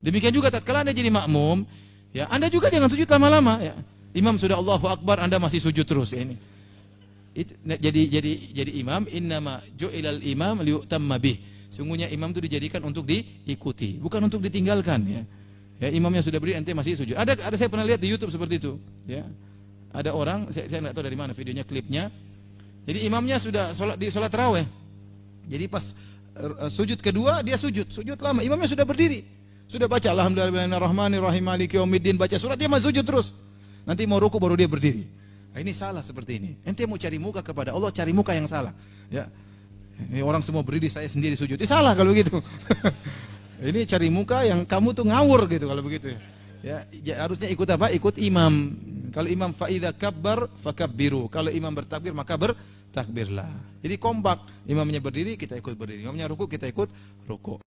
Demikian juga tatkala Anda jadi makmum, ya Anda juga jangan sujud lama-lama ya. Imam sudah Allahu Akbar, Anda masih sujud terus ya, ini. It, nah, jadi jadi jadi imam innama ju'ilal imam liyutamma bih. Sungguhnya imam itu dijadikan untuk diikuti, bukan untuk ditinggalkan ya. Ya, imam yang sudah beri ente masih sujud. Ada ada saya pernah lihat di YouTube seperti itu, ya. Ada orang saya saya enggak tahu dari mana videonya, klipnya. Jadi imamnya sudah sholat di sholat teraweh. Jadi pas eh, sujud kedua dia sujud, sujud lama. Imamnya sudah berdiri. Sudah baca Alhamdulillahirrahmanirrahim maliki baca surat dia masih sujud terus. Nanti mau ruku baru dia berdiri. Nah, ini salah seperti ini. Ente mau cari muka kepada Allah cari muka yang salah. Ya. Ini orang semua berdiri saya sendiri sujud. Ini salah kalau begitu ini cari muka yang kamu tuh ngawur gitu kalau begitu. Ya, ya, ya harusnya ikut apa? Ikut imam. Kalau imam faida kabbar fakabbiru. Kalau imam bertakbir maka bertakbirlah. Jadi kompak. Imamnya berdiri kita ikut berdiri. Imamnya ruku kita ikut ruku.